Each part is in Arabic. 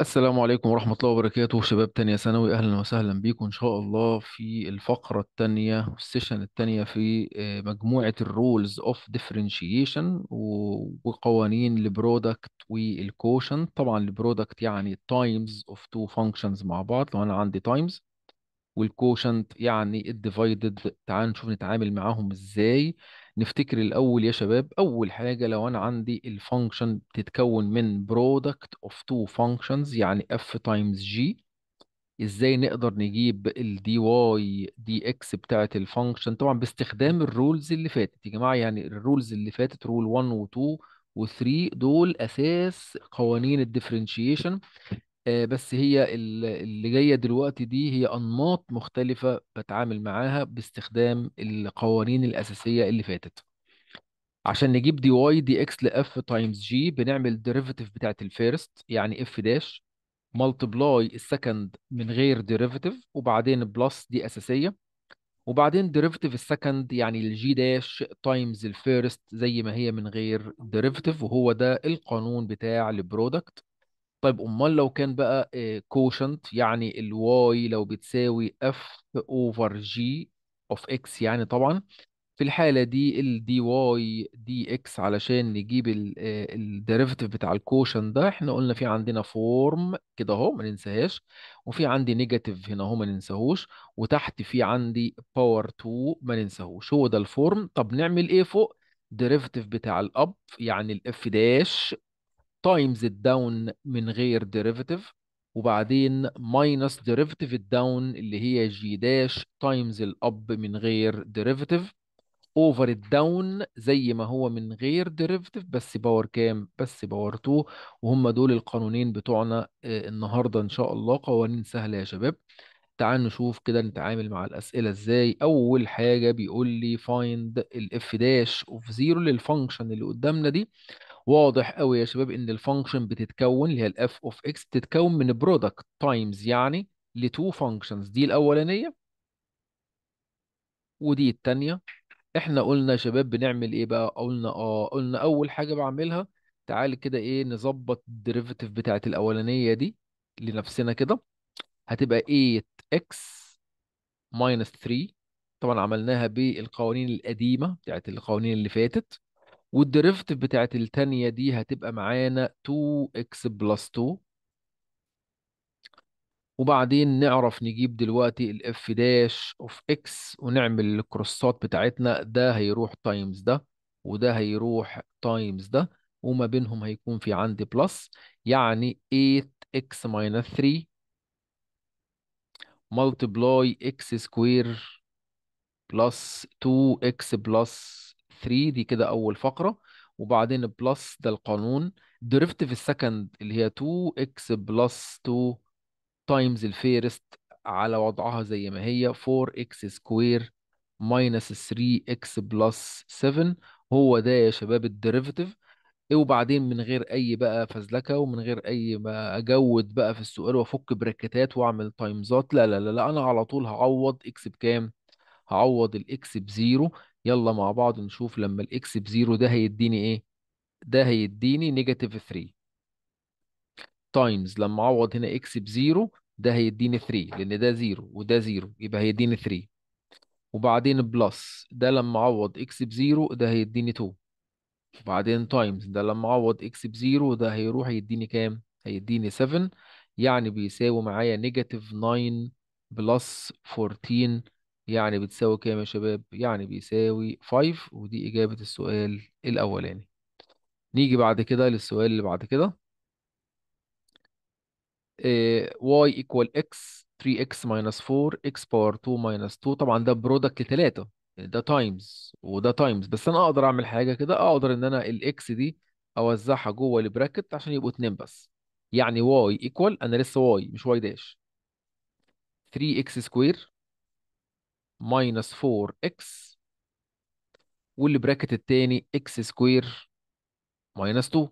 السلام عليكم ورحمة الله وبركاته شباب تانية ثانوي أهلا وسهلا بيكم إن شاء الله في الفقرة التانية السيشن التانية في آه، مجموعة الرولز أوف ديفرنشيشن وقوانين البرودكت والكوشن طبعا البرودكت يعني تايمز أوف تو فانكشنز مع بعض لو أنا عندي تايمز والكوشنت يعني الديفايدد تعال نشوف نتعامل معاهم إزاي نفتكر الأول يا شباب أول حاجة لو أنا عندي الفانكشن بتتكون من برودكت اوف تو فانكشنز يعني اف تايمز جي ازاي نقدر نجيب الدي واي دي اكس بتاعه الفانكشن طبعا باستخدام الرولز اللي فاتت يا جماعه يعني الرولز اللي فاتت رول 1 و2 و3 دول اساس قوانين الديفرنشيشن آه، بس هي اللي جاية دلوقتي دي هي أنماط مختلفة بتعامل معاها باستخدام القوانين الأساسية اللي فاتت عشان نجيب دي واي دي اكس لاف تايمز جي بنعمل الديريفيتيف بتاعت الفيرست يعني اف داش ملتبلاي السكند من غير ديريفيتيف وبعدين بلس دي أساسية وبعدين ديريفيتيف السكند يعني الجي داش تايمز الفيرست زي ما هي من غير ديريفيتيف وهو ده القانون بتاع البرودكت طيب امال لو كان بقى كوشنت آه، يعني الواي لو بتساوي اف اوفر جي اوف اكس يعني طبعا في الحالة دي ال دي واي دي اكس علشان نجيب الديريفيتيف آه، بتاع الكوشن ده احنا قلنا في عندنا فورم كده اهو ما ننساهاش وفي عندي نيجاتيف هنا اهو ما ننساهوش وتحت في عندي باور 2 ما ننساهوش هو ده الفورم طب نعمل ايه فوق ديريفيتيف بتاع الاب يعني الاف داش تايمز الداون من غير ديريفيتيف وبعدين ماينس ديريفيتيف الداون اللي هي جي داش تايمز الاب من غير ديريفيتيف اوفر الداون زي ما هو من غير ديريفيتيف بس باور كام بس باور 2 وهم دول القانونين بتوعنا آه، النهارده ان شاء الله قوانين سهله يا شباب تعال نشوف كده نتعامل مع الأسئلة إزاي أول حاجة بيقول لي find الاف f اوف of 0 للفانكشن اللي قدامنا دي واضح قوي يا شباب ان الفانكشن بتتكون اللي هي الاف اوف اكس بتتكون من برودكت تايمز يعني لتو فانكشنز دي الاولانيه ودي الثانيه احنا قلنا يا شباب بنعمل ايه بقى قلنا اه قلنا اول حاجه بعملها تعالى كده ايه نظبط الديريفيتيف بتاعت الاولانيه دي لنفسنا كده هتبقى 8x ماينس 3 طبعا عملناها بالقوانين القديمه بتاعت القوانين اللي فاتت والدريفتيف بتاعت التانية دي هتبقى معانا 2x بلس 2 وبعدين نعرف نجيب دلوقتي ال f داش اوف x ونعمل الكروسات بتاعتنا ده هيروح تايمز ده وده هيروح تايمز ده وما بينهم هيكون في عندي بلس يعني 8x minus 3 multiply x square plus 2x plus 3 دي كده اول فقره وبعدين بلس ده القانون درفت في السكند اللي هي 2 اكس بلس 2 تايمز الفيرست على وضعها زي ما هي 4 اكس سكوير ماينس 3 اكس بلس 7 هو ده يا شباب الديريفيتيف وبعدين من غير اي بقى فزلكه ومن غير اي ما اجود بقى في السؤال وافك براكتات واعمل تايمزات لا لا لا انا على طول هعوض اكس بكام هعوض الاكس بزيرو يلا مع بعض نشوف لما الاكس بزيرو ده هيديني ايه ده هيديني نيجاتيف 3 تايمز لما اعوض هنا اكس بزيرو ده هيديني 3 لان ده زيرو وده زيرو يبقى هيديني 3 وبعدين بلس ده لما اعوض اكس بزيرو ده هيديني 2 وبعدين تايمز ده لما اعوض اكس بزيرو ده هيروح يديني كام هيديني 7 يعني بيساوي معايا نيجاتيف 9 بلس 14 يعني بتساوي كام يا شباب؟ يعني بيساوي 5 ودي إجابة السؤال الأولاني. نيجي بعد كده للسؤال اللي بعد كده. إيه y equal x 3x minus 4 x باور 2 minus 2 طبعا ده برودكت لتلاتة ده تايمز وده تايمز بس أنا أقدر أعمل حاجة كده أقدر إن أنا الإكس دي أوزعها جوه البراكت عشان يبقوا اتنين بس. يعني y equal أنا لسه y مش y داش. 3x سكوير ماينس 4 اكس والبراكت التاني اكس سكوير ماينس 2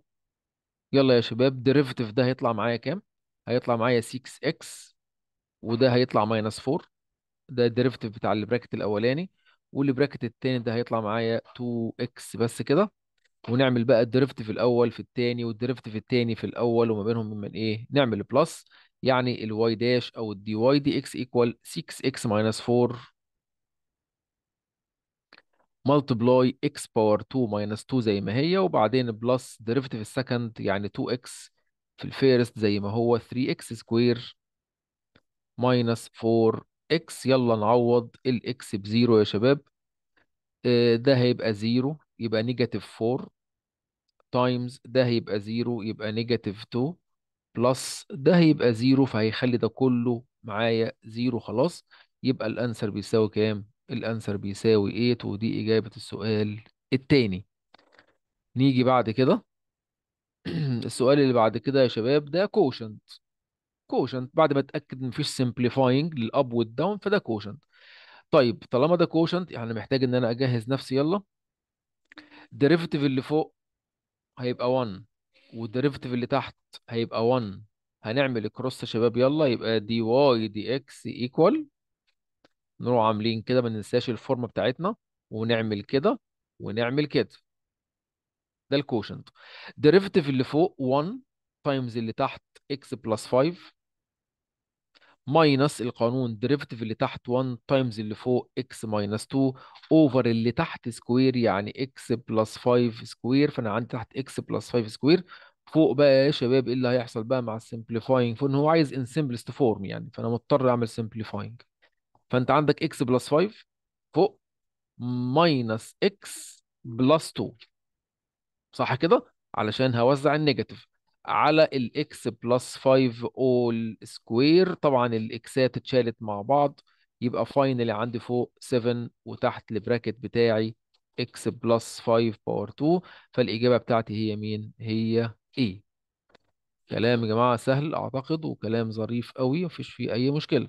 يلا يا شباب ديريفيتيف ده هيطلع معايا كام؟ هيطلع معايا 6 اكس وده هيطلع ماينس 4 ده الديريفيتيف بتاع البراكت الاولاني والبراكت التاني ده هيطلع معايا 2 اكس بس كده ونعمل بقى الديريفيتيف الاول في التاني والديريفيتيف التاني في الاول وما بينهم من ايه نعمل بلس يعني الواي داش او الدي واي دي اكس ايكوال 6 اكس ماينس 4 ملتبلاي x باور 2 ماينس 2 زي ما هي وبعدين بلس ديريفيتيف السكند يعني 2 x في الفيرست زي ما هو 3 x سكوير ماينس 4 x يلا نعوض x بزيرو يا شباب آه، ده هيبقى زيرو يبقى نيجاتيف 4 تايمز ده هيبقى زيرو يبقى نيجاتيف 2 بلس ده هيبقى زيرو فهيخلي ده كله معايا زيرو خلاص يبقى الانسر بيساوي كام الانسر بيساوي 8 ودي اجابه السؤال التاني نيجي بعد كده السؤال اللي بعد كده يا شباب ده كوشنت كوشنت بعد ما اتاكد مفيش سمبليفاينج للاب والداون فده كوشنت طيب طالما ده كوشنت يعني محتاج ان انا اجهز نفسي يلا الديريفيتيف اللي فوق هيبقى 1 والديريفيتيف اللي تحت هيبقى 1 هنعمل كروس يا شباب يلا يبقى دي واي دي اكس ايكوال نروح عاملين كده ما ننساش الفورمه بتاعتنا ونعمل كده ونعمل كده ده الكوشنت ديريفيتيف اللي فوق 1 تايمز اللي تحت x بلس 5 ماينس القانون ديريفيتيف اللي تحت 1 تايمز اللي فوق x ماينس 2 اوفر اللي تحت سكوير يعني x بلس 5 سكوير فانا عندي تحت x بلس 5 سكوير فوق بقى يا شباب ايه اللي هيحصل بقى مع السمبليفاينج فان هو عايز ان سمبلست فورم يعني فانا مضطر اعمل سمبليفاينج فانت عندك اكس بلس 5 فوق ماينس اكس بلس 2 صح كده علشان هوزع النيجاتيف على الاكس بلس 5 اول سكوير طبعا الاكسات اتشالت مع بعض يبقى فاينلي عندي فوق 7 وتحت البراكت بتاعي اكس بلس 5 باور 2 فالاجابه بتاعتي هي مين هي ايه كلام يا جماعه سهل اعتقد وكلام ظريف قوي مفيش فيه اي مشكله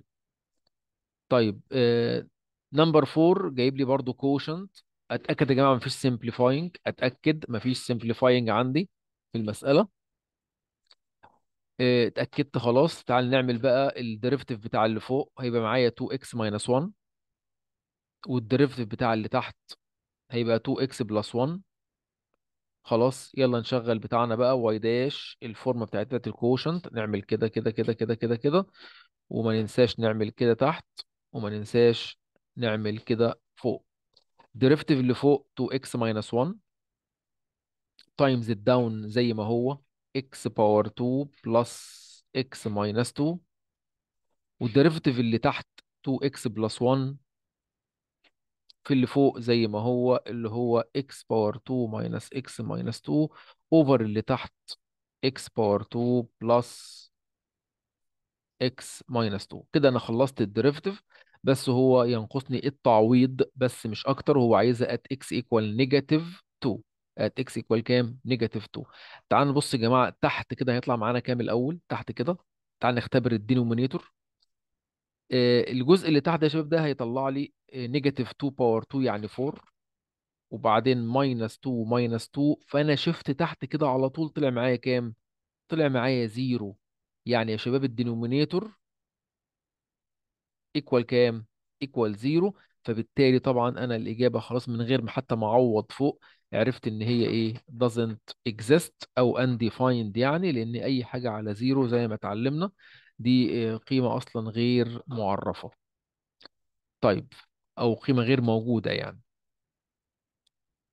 طيب نمبر آه، 4 جايب لي برضو كوشنت اتاكد يا جماعه مفيش سمبليفاينج اتاكد مفيش سمبليفاينج عندي في المساله آه، اتاكدت خلاص تعال نعمل بقى الديريفيتيف بتاع اللي فوق هيبقى معايا 2x 1 والديريفيتيف بتاع اللي تحت هيبقى 2x بلس 1 خلاص يلا نشغل بتاعنا بقى واي داش الفورمه بتاعت الكوشنت نعمل كده كده كده كده كده كده وما ننساش نعمل كده تحت وما ننساش نعمل كده فوق derivative اللي فوق 2x minus 1 times it down زي ما هو x باور 2 plus x minus 2 والديريفيتيف اللي تحت 2x plus 1 في اللي فوق زي ما هو اللي هو x باور 2 minus x minus 2 over اللي تحت x باور 2 plus x ماينس 2 كده انا خلصت الديريفيتيف بس هو ينقصني التعويض بس مش اكتر هو عايزه ات x equal نيجاتيف 2 ات x equal كام نيجاتيف 2 تعال نبص يا جماعه تحت كده هيطلع معانا كام الاول تحت كده تعال نختبر الدينومينيتور آه، الجزء اللي تحت يا شباب ده هيطلع لي نيجاتيف 2 باور 2 يعني 4 وبعدين ماينس 2 ماينس 2 فانا شفت تحت كده على طول طلع معايا كام طلع معايا 0 يعني يا شباب الدينومينيتور ايكوال كام؟ ايكوال زيرو فبالتالي طبعا انا الاجابه خلاص من غير ما حتى ما اعوض فوق عرفت ان هي ايه doesn't exist او undefined يعني لان اي حاجه على زيرو زي ما اتعلمنا دي آه، قيمه اصلا غير معرفه. طيب او قيمه غير موجوده يعني.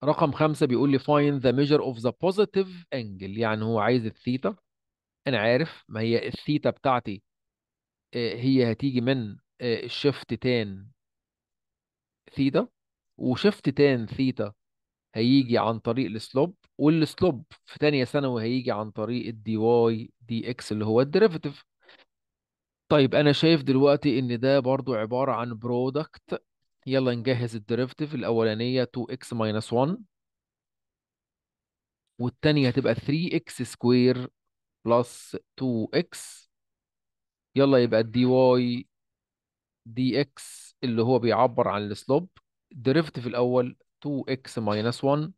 رقم خمسة بيقول لي find the measure of the positive angle يعني هو عايز الثيتا انا عارف ما هي الثيتا بتاعتي آه، هي هتيجي من الشيفت آه، تان ثيتا وشيفت تان ثيتا هيجي عن طريق السلوب والسلوب في تانية ثانوي هيجي عن طريق الدي واي دي اكس اللي هو الديريفيتيف طيب انا شايف دلوقتي ان ده برضو عبارة عن برودكت يلا نجهز الديريفيتيف الاولانية 2x ماينس 1 والتانية هتبقى 3x سكوير بلس 2x يلا يبقى الدي واي دي اكس اللي هو بيعبر عن السلوب ديريفيتيف الاول 2x minus 1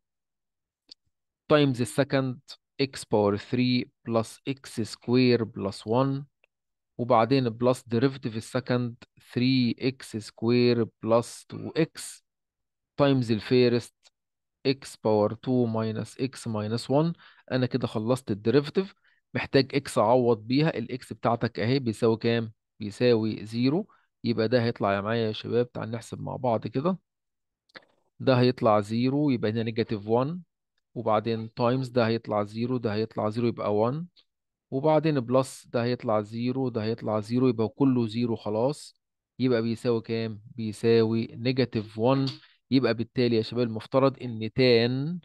تايمز السكند x باور 3 بلس x سكوير plus 1 وبعدين بلس ديريفيتيف السكند 3x سكوير plus 2x تايمز الفيرست x باور 2 minus x minus 1 انا كده خلصت الديريفيتيف محتاج اكس اعوض بيها الاكس بتاعتك اهي بيساوي كام بيساوي زيرو يبقى ده هيطلع معايا يا شباب تعال نحسب مع بعض كده ده هيطلع زيرو يبقى هنا نيجاتيف 1 وبعدين تايمز ده هيطلع زيرو ده هيطلع زيرو يبقى 1 وبعدين بلس ده هيطلع زيرو ده هيطلع زيرو يبقى كله زيرو خلاص يبقى بيساوي كام بيساوي نيجاتيف 1 يبقى بالتالي يا شباب المفترض ان تان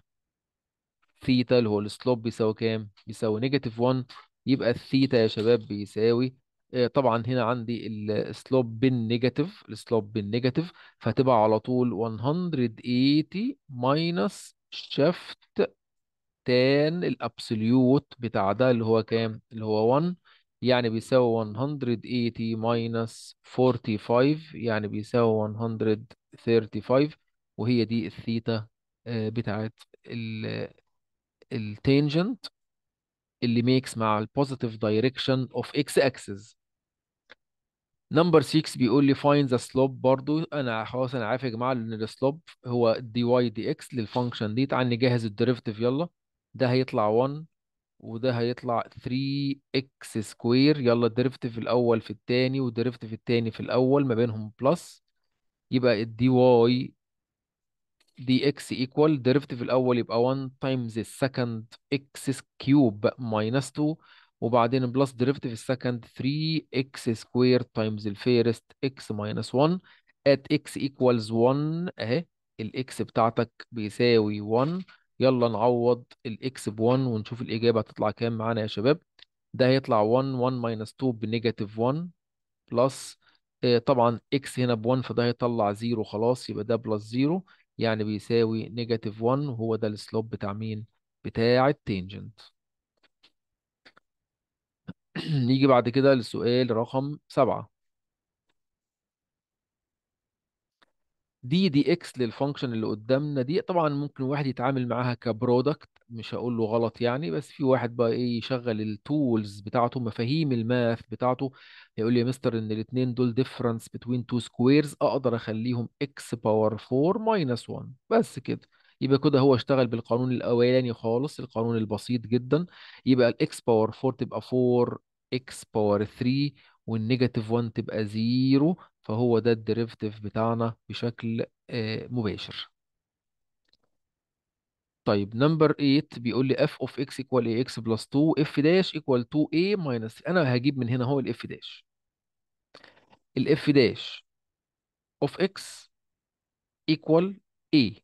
ثيتا اللي هو السلوب بيساوي كام؟ بيساوي نيجاتيف 1 يبقى الثيتا يا شباب بيساوي آه، طبعا هنا عندي السلوب بالنيجاتيف السلوب بالنيجاتيف فهتبقى على طول 180 ماينس شفت تان الابسوليوت بتاع ده اللي هو كام؟ اللي هو 1 يعني بيساوي 180 ماينس 45 يعني بيساوي 135 وهي دي الثيتا آه، بتاعت التانجنت اللي ميكس مع البوزيتيف دايركشن اوف اكس اكسس نمبر 6 بيقول لي فايند ذا سلوب برضو انا خلاص انا عارف يا جماعه ان السلوب هو دي واي دي اكس للفانكشن دي تعال نجهز الديريفيتيف يلا ده هيطلع 1 وده هيطلع 3 اكس سكوير يلا الديريفيتيف الاول في الثاني والديريفيتيف الثاني في الاول ما بينهم بلس يبقى الدي واي دي اكس ايكوال ديريفيتيف الاول يبقى 1 تايمز السكند اكس كيوب ماينس 2 وبعدين بلس ديريفيتيف السكند 3 اكس سكوير تايمز الفيرست اكس ماينس 1 ات اكس ايكوالز 1 اهي الاكس بتاعتك بيساوي 1 يلا نعوض الاكس ب 1 ونشوف الاجابه هتطلع كام معانا يا شباب ده هيطلع 1 1 ماينس 2 بنيجاتيف 1 بلس آه، طبعا اكس هنا ب 1 فده هيطلع 0 خلاص يبقى ده بلس 0 يعني بيساوي نيجاتيف 1 وهو ده السلوب بتاع مين؟ بتاع التانجنت نيجي بعد كده للسؤال رقم سبعة دي دي اكس للفانكشن اللي قدامنا دي طبعا ممكن واحد يتعامل معاها كبرودكت مش هقول له غلط يعني بس في واحد بقى ايه يشغل التولز بتاعته مفاهيم الماث بتاعته يقول لي يا مستر ان الاثنين دول ديفرنس بتوين تو سكويرز اقدر اخليهم اكس باور 4 ماينس 1 بس كده يبقى كده هو اشتغل بالقانون الاولاني خالص القانون البسيط جدا يبقى الاكس باور 4 تبقى 4 اكس باور 3 والنيجاتيف 1 تبقى 0 فهو ده الديريفيتيف بتاعنا بشكل آه، مباشر طيب نمبر 8 بيقول لي اف اوف اكس ايكوال اي اكس بلس 2 اف داش ايكوال 2 اي ماينس انا هجيب من هنا هو الاف داش الاف داش اوف اكس ايكوال اي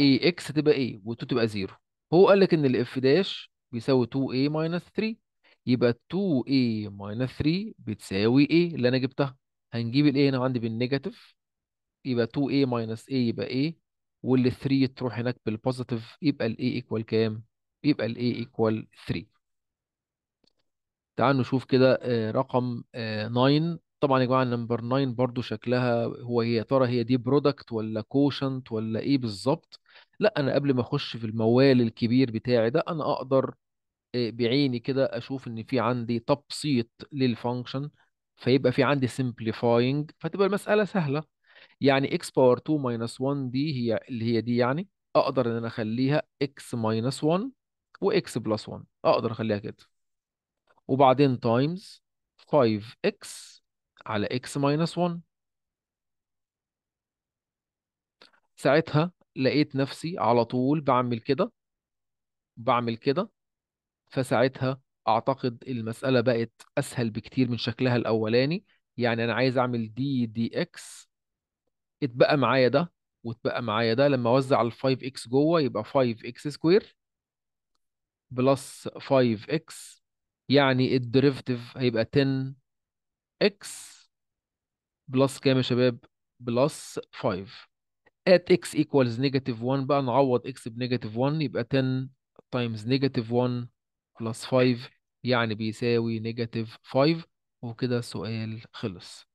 اي اكس تبقى اي و2 تبقى 0 هو قال لك ان الاف داش بيساوي 2a minus 3 يبقى 2a minus 3 بتساوي a اللي انا جبتها هنجيب ال a هنا عندي بالنيجاتيف يبقى 2a minus a يبقى a وال 3 تروح هناك بالبوزيتيف يبقى ال A ايكوال كام؟ يبقى ال A ايكوال 3 تعالوا نشوف كده آه، رقم 9 آه، طبعا يا جماعه النمبر 9 برضو شكلها هو هي ترى هي دي برودكت ولا كوشنت ولا ايه بالظبط لا انا قبل ما اخش في الموال الكبير بتاعي ده انا اقدر آه، بعيني كده اشوف ان في عندي تبسيط للفانكشن فيبقى في عندي سمبليفاينج فتبقى المساله سهله يعني اكس باور 2 ماينس 1 دي هي اللي هي دي يعني اقدر ان انا اخليها اكس ماينس 1 واكس بلس 1 اقدر اخليها كده وبعدين تايمز 5 x على x ماينس 1 ساعتها لقيت نفسي على طول بعمل كده بعمل كده فساعتها اعتقد المسألة بقت اسهل بكتير من شكلها الاولاني يعني انا عايز اعمل دي دي اكس اتبقى معايا ده واتبقى معايا ده لما اوزع ال 5 x جوه يبقى 5 5x سكوير بلس 5 x يعني الديريفيتيف هيبقى 10 10x بلس كام يا شباب بلس 5 at x equals negative 1 بقى نعوض x بنيجاتيف 1 يبقى 10 times negative 1 plus 5 يعني بيساوي negative 5 وكده السؤال خلص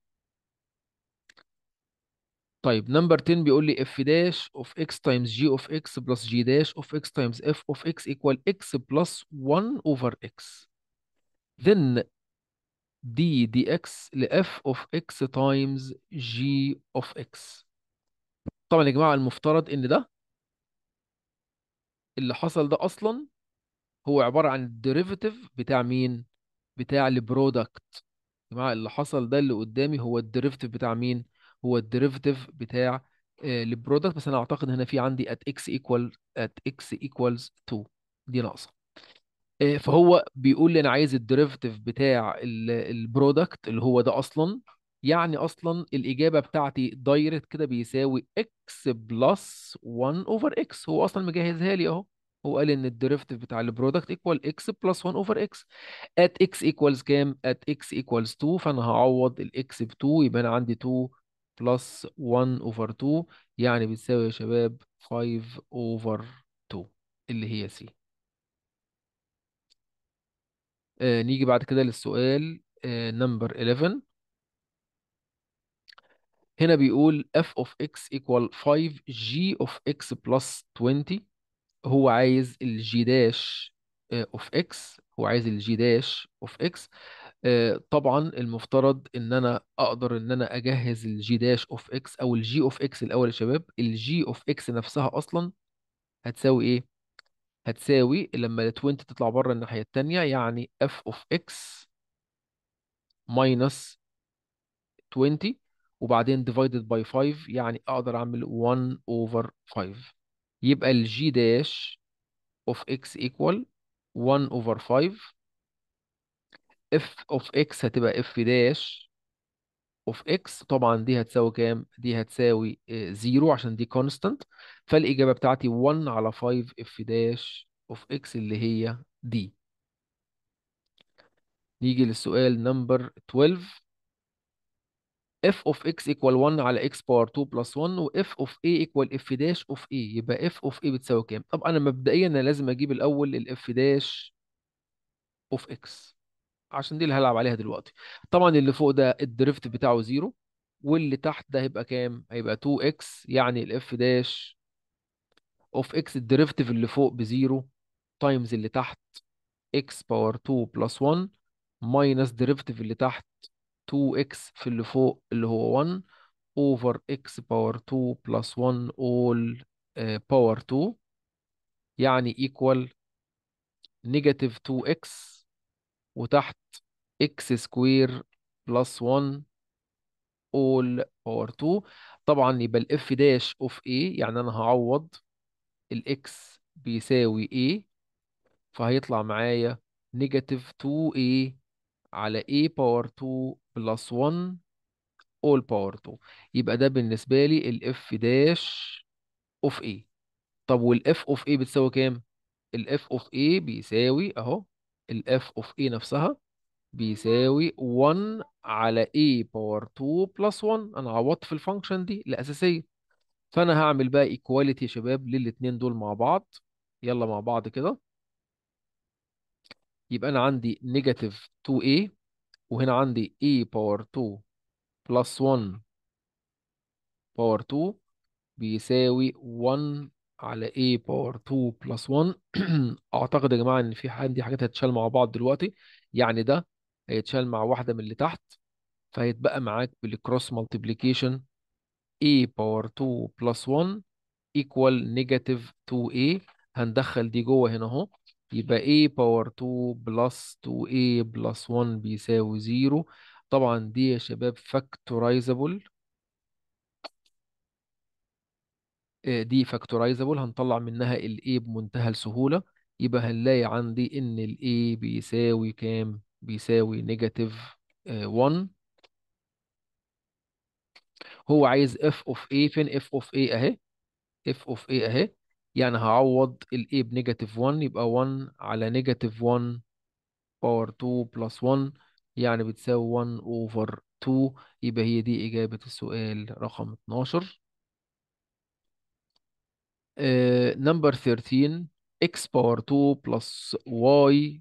طيب نمبر 10 بيقول لي اف داش اوف اكس تايمز جي اوف اكس بلس جي داش اوف اكس تايمز اف اوف اكس ايكوال اكس بلس 1 اوفر اكس then d dx f اوف x تايمز g اوف x طبعا يا جماعة المفترض ان ده اللي حصل ده اصلا هو عبارة عن الديريفيتيف بتاع مين بتاع البرودكت يا جماعة اللي حصل ده اللي قدامي هو الديريفيتيف بتاع مين هو الديريفيتيف بتاع البرودكت آه، بس انا اعتقد هنا في عندي at x equal at x equals 2 دي ناقصه آه، فهو بيقول لي انا عايز الديريفيتيف بتاع البرودكت اللي هو ده اصلا يعني اصلا الاجابه بتاعتي دايركت كده بيساوي x بلس 1 اوفر x هو اصلا مجهزها لي اهو هو قال ان الديريفيتيف بتاع البرودكت ايكوال x بلس 1 اوفر x at x equals كام at x equals 2 فانا هعوض ال x ب 2 يبقى انا عندي 2 بلس 1 اوفر 2 يعني بتساوي يا شباب 5 اوفر 2 اللي هي سي آه نيجي بعد كده للسؤال نمبر آه 11 هنا بيقول f of x equal 5g of x plus 20 هو عايز الجي داش اوف اكس هو عايز الجي داش اوف اكس آه، طبعا المفترض ان انا اقدر ان انا اجهز الجي داش اوف اكس او الجي اوف اكس الاول يا شباب الجي اوف اكس نفسها اصلا هتساوي ايه هتساوي لما ال 20 تطلع بره الناحيه الثانيه يعني اف اوف اكس ماينس 20 وبعدين ديفايدد باي 5 يعني اقدر اعمل 1 اوفر 5 يبقى الجي داش اوف اكس ايكوال 1 اوفر 5 اف اوف اكس هتبقى اف داش اوف اكس طبعا دي هتساوي كام؟ دي هتساوي زيرو آه، عشان دي كونستانت فالإجابة بتاعتي 1 على 5 اف داش اوف اكس اللي هي دي نيجي للسؤال نمبر 12 f of x ايكوال 1 على x باور 2 بلس 1 و f of a equal f داش of a يبقى f of a بتساوي كام؟ طب انا مبدئيا انا لازم اجيب الاول الاف f داش of x عشان دي اللي هلعب عليها دلوقتي طبعا اللي فوق ده الدريفت بتاعه زيرو واللي تحت ده هيبقى كام هيبقى 2x يعني الاف داش اوف اكس في اللي فوق بزيرو تايمز اللي تحت اكس باور 2 بلس 1 ماينس في اللي تحت 2x في اللي فوق اللي هو 1 اوفر x باور 2 بلس 1 اول باور 2 يعني ايكوال نيجاتيف 2x وتحت اكس سكوير بلس 1 all باور 2 طبعا يبقى الاف داش اوف اي يعني انا هعوض الاكس بيساوي اي فهيطلع معايا نيجاتيف 2a على a باور 2 بلس 1 all باور 2 يبقى ده بالنسبة لي الاف داش اوف a طب والاف اوف a بتساوي كام؟ الاف اوف a بيساوي اهو ال f of a نفسها بيساوي 1 على a باور 2 بلس 1 انا عوضت في الفانكشن دي الاساسيه فانا هعمل بقى ايكواليتي يا شباب للاتنين دول مع بعض يلا مع بعض كده يبقى انا عندي نيجاتيف 2a وهنا عندي a باور 2 بلس 1 باور 2 بيساوي 1 على A باور 2 بلس 1 اعتقد يا جماعه ان في عندي حاجات هتتشال مع بعض دلوقتي يعني ده هيتشال مع واحده من اللي تحت فهيتبقى معاك بالكروس مالتيبليكيشن A باور 2 بلس 1 ايكوال نيجاتيف 2A هندخل دي جوه هنا اهو يبقى A باور 2 بلس 2A بلس 1 بيساوي 0 طبعا دي يا شباب فاكتورايزابل آه، دي فاكتورايزابل هنطلع منها الاي بمنتهى السهولة يبقى هنلاقي عندي ان الاي بيساوي كام بيساوي نيجاتيف آه، 1 هو عايز اف اوف اي فين اف اوف اي اهي اف اوف اي اهي يعني هعوض الاي بنيجاتيف 1 يبقى 1 على نيجاتيف 1 باور 2 بلس 1 يعني بتساوي 1 اوفر 2 يبقى هي دي اجابة السؤال رقم 12 نمبر آه، 13 x باور 2 بلس y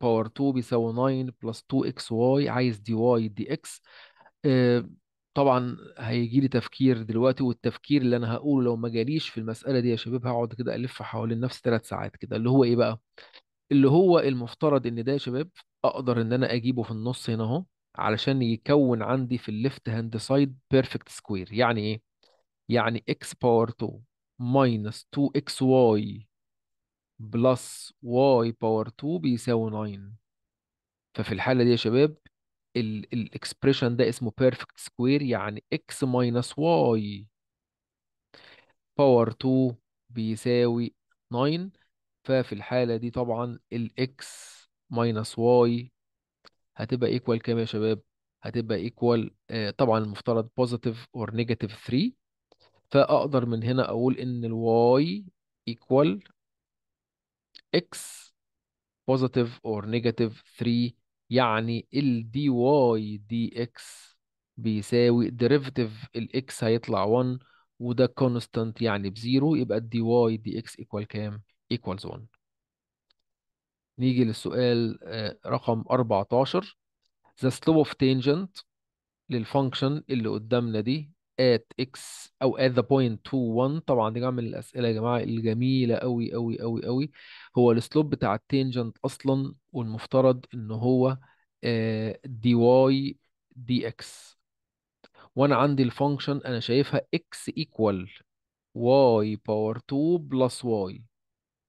باور 2 بيساوي 9 بلس 2xy عايز دي واي دي اكس آه، طبعا هيجي لي تفكير دلوقتي والتفكير اللي انا هقوله لو ما جاليش في المساله دي يا شباب هقعد كده الف حوالين نفسي ثلاث ساعات كده اللي هو ايه بقى؟ اللي هو المفترض ان ده يا شباب اقدر ان انا اجيبه في النص هنا اهو علشان يكون عندي في الليفت هاند سايد بيرفكت سكوير يعني ايه؟ يعني اكس باور 2 ماينس 2 xy بلس y باور 2 بيساوي 9 ففي الحالة دي يا شباب الاكسبريشن ده اسمه بيرفكت سكوير يعني x ماينس y باور 2 بيساوي 9 ففي الحالة دي طبعا x ماينس y هتبقى ايكوال كام يا شباب؟ هتبقى ايكوال آه طبعا المفترض بوزيتيف اور نيجاتيف 3 فأقدر من هنا أقول إن y equal x positive or negative 3 يعني ال dy dx بيساوي derivative ال x هيطلع 1 وده constant يعني بزيرو يبقى ال dy dx equal كام؟ equals 1 نيجي للسؤال آه، رقم 14 the slope of tangent للفانكشن اللي قدامنا دي at x او at the point 2 1 طبعا دي من الاسئله يا جماعه الجميله قوي قوي قوي قوي هو السلوب بتاع التينجنت اصلا والمفترض ان هو دي واي دي اكس وانا عندي الفانكشن انا شايفها x equal y باور 2 بلس y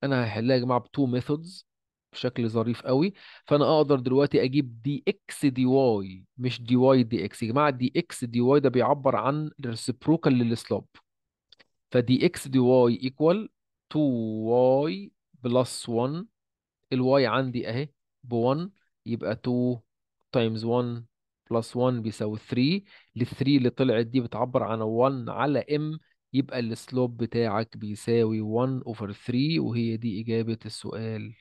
انا هحلها يا جماعه ب2 methods بشكل ظريف قوي فانا اقدر دلوقتي اجيب دي اكس دي واي مش دي واي دي اكس يا جماعه دي اكس دي واي ده بيعبر عن الريسبروكال للسلوب فدي اكس دي واي ايكوال 2 واي بلس 1 الواي عندي اهي ب 1 يبقى 2 تايمز 1 بلس 1 بيساوي 3 ال 3 اللي طلعت دي بتعبر عن 1 على ام يبقى السلوب بتاعك بيساوي 1 اوفر 3 وهي دي اجابه السؤال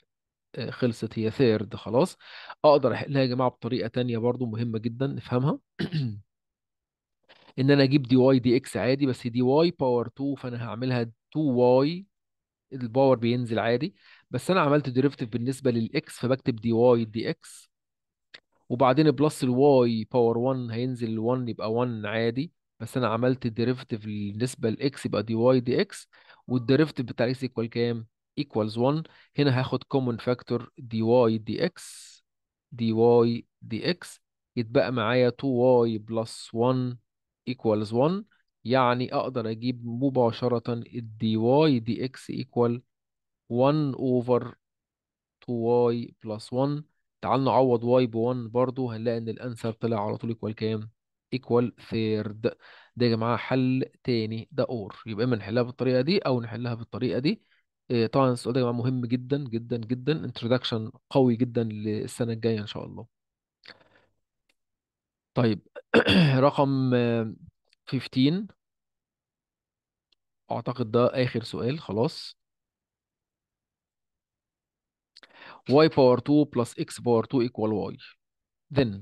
آه، خلصت هي ثيرد خلاص اقدر احلها يا جماعه بطريقه تانية برضو مهمه جدا نفهمها ان انا اجيب دي واي دي اكس عادي بس دي واي باور 2 فانا هعملها 2 واي الباور بينزل عادي بس انا عملت ديريفيتيف بالنسبه للاكس فبكتب دي واي دي اكس وبعدين بلس الواي باور 1 هينزل 1 يبقى 1 عادي بس انا عملت ديريفتيف بالنسبه للاكس يبقى دي واي دي اكس والديريفيتيف بتاع الاكس يكوال كام equals 1 هنا هاخد common factor dy dx dy dx يتبقى معايا 2y plus 1 equals 1 يعني أقدر أجيب مباشرة ال dy dx equal 1 over 2y plus 1 تعال نعوض y ب 1 برضه هنلاقي إن الأنسر طلع على طول equal كام؟ equal third ده يا جماعة حل تاني ده اور يبقى إما نحلها بالطريقة دي أو نحلها بالطريقة دي آه، طبعا السؤال ده يا جماعه مهم جدا جدا جدا انتروداكشن قوي جدا للسنه الجايه ان شاء الله طيب رقم 15 آه، اعتقد ده اخر سؤال خلاص y باور 2 plus x باور 2 equal y then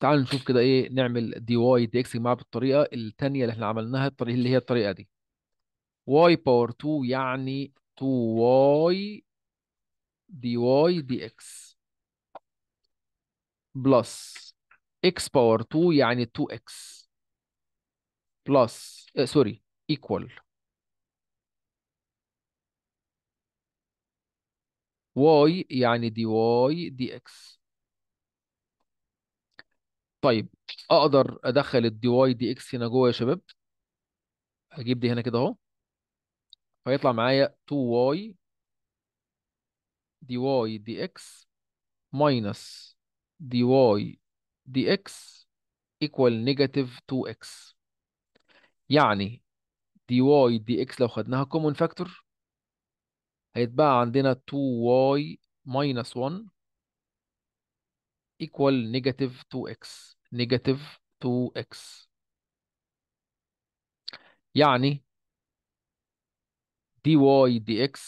تعال نشوف كده ايه نعمل دي dx دي بالطريقه الثانيه اللي احنا عملناها الطريقه اللي هي الطريقه دي واي باور 2 يعني 2 واي دي واي دي اكس بلس اكس باور 2 يعني 2 اكس بلس آه، سوري ايكوال واي يعني دي واي دي اكس طيب اقدر ادخل الدي واي دي اكس هنا جوه يا شباب اجيب دي هنا كده اهو هيطلع معايا 2y dy dx minus dy dx equal negative 2x يعني dy dx لو خدناها common factor هيتبقى عندنا 2y minus 1 equal negative 2x negative 2x يعني دي واي دي اكس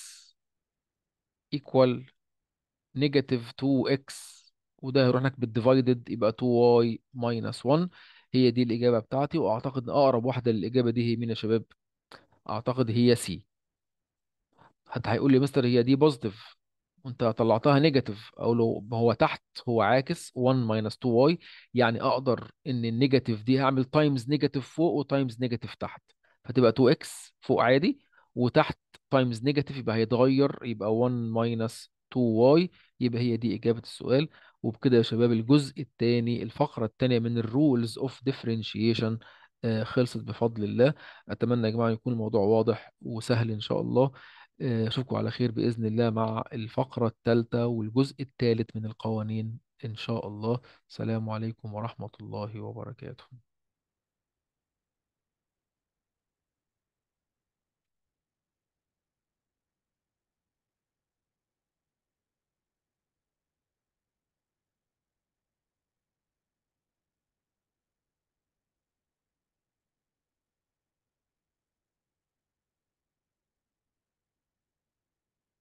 equal نيجاتيف 2x وده هيروح هناك بالديفايدد يبقى 2y ماينس 1 هي دي الإجابة بتاعتي وأعتقد إن أقرب واحدة للإجابة دي هي مين يا شباب؟ أعتقد هي سي حد هيقول لي مستر هي دي بوزيتيف وأنت طلعتها نيجاتيف أقول له هو تحت هو عاكس 1 ماينس 2y يعني أقدر إن النيجاتيف دي هعمل تايمز نيجاتيف فوق وتايمز نيجاتيف تحت فتبقى 2x فوق عادي وتحت تايمز نيجاتيف يبقى هيتغير يبقى 1 ماينس 2 واي يبقى هي دي إجابة السؤال وبكده يا شباب الجزء الثاني الفقرة الثانية من الرولز اوف ديفرنشيشن خلصت بفضل الله أتمنى يا جماعة يكون الموضوع واضح وسهل إن شاء الله آه، أشوفكم على خير بإذن الله مع الفقرة الثالثة والجزء الثالث من القوانين إن شاء الله السلام عليكم ورحمة الله وبركاته